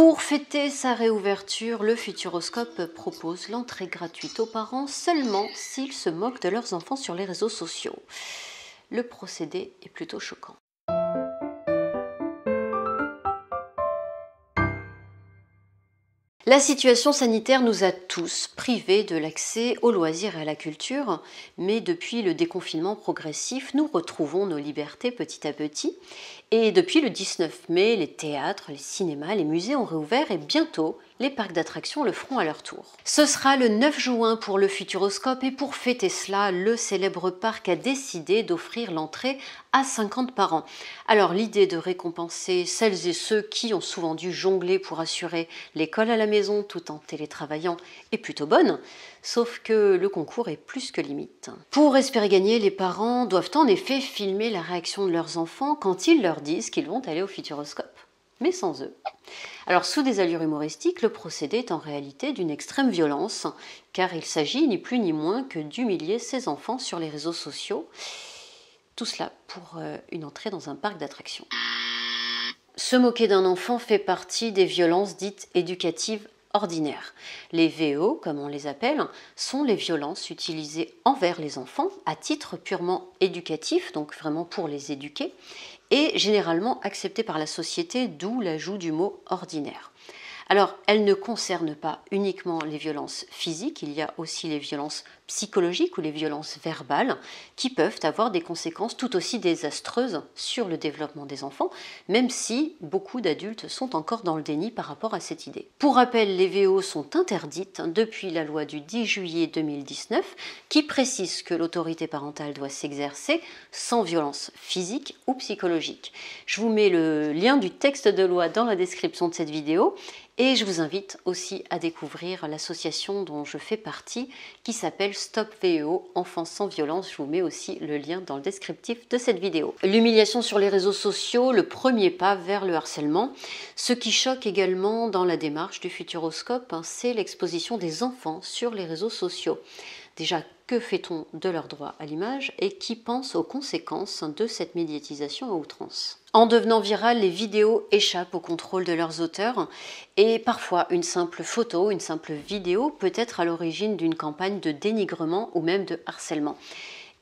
Pour fêter sa réouverture, le Futuroscope propose l'entrée gratuite aux parents seulement s'ils se moquent de leurs enfants sur les réseaux sociaux. Le procédé est plutôt choquant. La situation sanitaire nous a tous privés de l'accès aux loisirs et à la culture, mais depuis le déconfinement progressif, nous retrouvons nos libertés petit à petit. Et depuis le 19 mai, les théâtres, les cinémas, les musées ont réouvert et bientôt, les parcs d'attractions le feront à leur tour. Ce sera le 9 juin pour le Futuroscope et pour fêter cela, le célèbre parc a décidé d'offrir l'entrée à 50 parents. Alors l'idée de récompenser celles et ceux qui ont souvent dû jongler pour assurer l'école à la maison tout en télétravaillant est plutôt bonne, sauf que le concours est plus que limite. Pour espérer gagner, les parents doivent en effet filmer la réaction de leurs enfants quand ils leur disent qu'ils vont aller au Futuroscope mais sans eux. Alors sous des allures humoristiques, le procédé est en réalité d'une extrême violence, car il s'agit ni plus ni moins que d'humilier ses enfants sur les réseaux sociaux. Tout cela pour euh, une entrée dans un parc d'attractions. Se moquer d'un enfant fait partie des violences dites éducatives Ordinaire. Les VO, comme on les appelle, sont les violences utilisées envers les enfants à titre purement éducatif, donc vraiment pour les éduquer, et généralement acceptées par la société, d'où l'ajout du mot ordinaire. Alors, elle ne concerne pas uniquement les violences physiques, il y a aussi les violences psychologiques ou les violences verbales qui peuvent avoir des conséquences tout aussi désastreuses sur le développement des enfants, même si beaucoup d'adultes sont encore dans le déni par rapport à cette idée. Pour rappel, les VO sont interdites depuis la loi du 10 juillet 2019 qui précise que l'autorité parentale doit s'exercer sans violence physique ou psychologique. Je vous mets le lien du texte de loi dans la description de cette vidéo et je vous invite aussi à découvrir l'association dont je fais partie qui s'appelle Stop VEO Enfants sans violence. Je vous mets aussi le lien dans le descriptif de cette vidéo. L'humiliation sur les réseaux sociaux, le premier pas vers le harcèlement. Ce qui choque également dans la démarche du Futuroscope, hein, c'est l'exposition des enfants sur les réseaux sociaux déjà que fait-on de leur droit à l'image et qui pense aux conséquences de cette médiatisation à outrance. En devenant virales, les vidéos échappent au contrôle de leurs auteurs et parfois une simple photo, une simple vidéo peut être à l'origine d'une campagne de dénigrement ou même de harcèlement.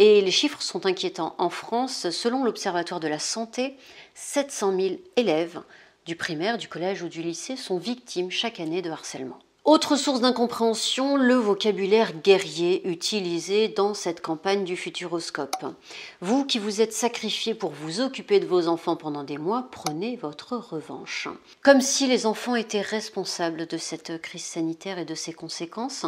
Et les chiffres sont inquiétants. En France, selon l'Observatoire de la santé, 700 000 élèves du primaire, du collège ou du lycée sont victimes chaque année de harcèlement. Autre source d'incompréhension, le vocabulaire guerrier utilisé dans cette campagne du Futuroscope. Vous qui vous êtes sacrifié pour vous occuper de vos enfants pendant des mois, prenez votre revanche. Comme si les enfants étaient responsables de cette crise sanitaire et de ses conséquences,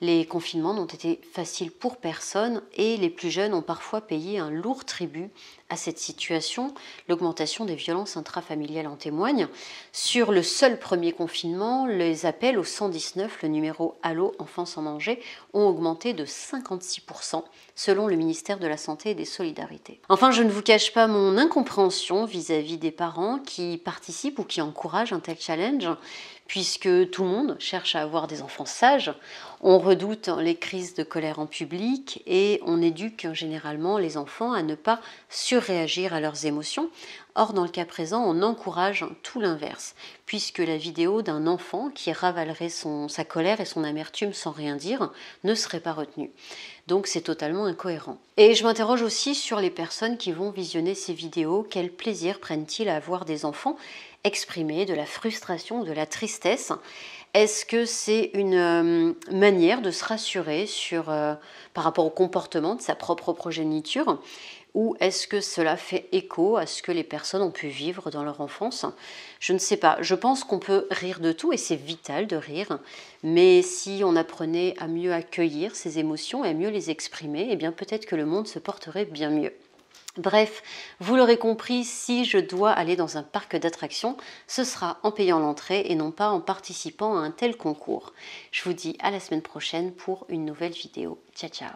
les confinements n'ont été faciles pour personne et les plus jeunes ont parfois payé un lourd tribut à cette situation. L'augmentation des violences intrafamiliales en témoigne. Sur le seul premier confinement, les appels au 119, le numéro Allo Enfants Sans Manger, ont augmenté de 56% selon le ministère de la Santé et des Solidarités. Enfin, je ne vous cache pas mon incompréhension vis à -vis des parents qui participent ou qui encouragent un tel challenge, puisque tout le monde cherche à avoir des enfants sages. On redoute les crises de colère en public et on éduque généralement les enfants à ne pas surréagir à leurs émotions Or, dans le cas présent, on encourage tout l'inverse, puisque la vidéo d'un enfant qui ravalerait son, sa colère et son amertume sans rien dire ne serait pas retenue. Donc c'est totalement incohérent. Et je m'interroge aussi sur les personnes qui vont visionner ces vidéos. Quel plaisir prennent-ils à voir des enfants exprimer de la frustration, de la tristesse Est-ce que c'est une euh, manière de se rassurer sur, euh, par rapport au comportement de sa propre progéniture ou est-ce que cela fait écho à ce que les personnes ont pu vivre dans leur enfance Je ne sais pas. Je pense qu'on peut rire de tout et c'est vital de rire, mais si on apprenait à mieux accueillir ces émotions et à mieux les exprimer, eh bien peut-être que le monde se porterait bien mieux. Bref, vous l'aurez compris, si je dois aller dans un parc d'attractions, ce sera en payant l'entrée et non pas en participant à un tel concours. Je vous dis à la semaine prochaine pour une nouvelle vidéo. Ciao ciao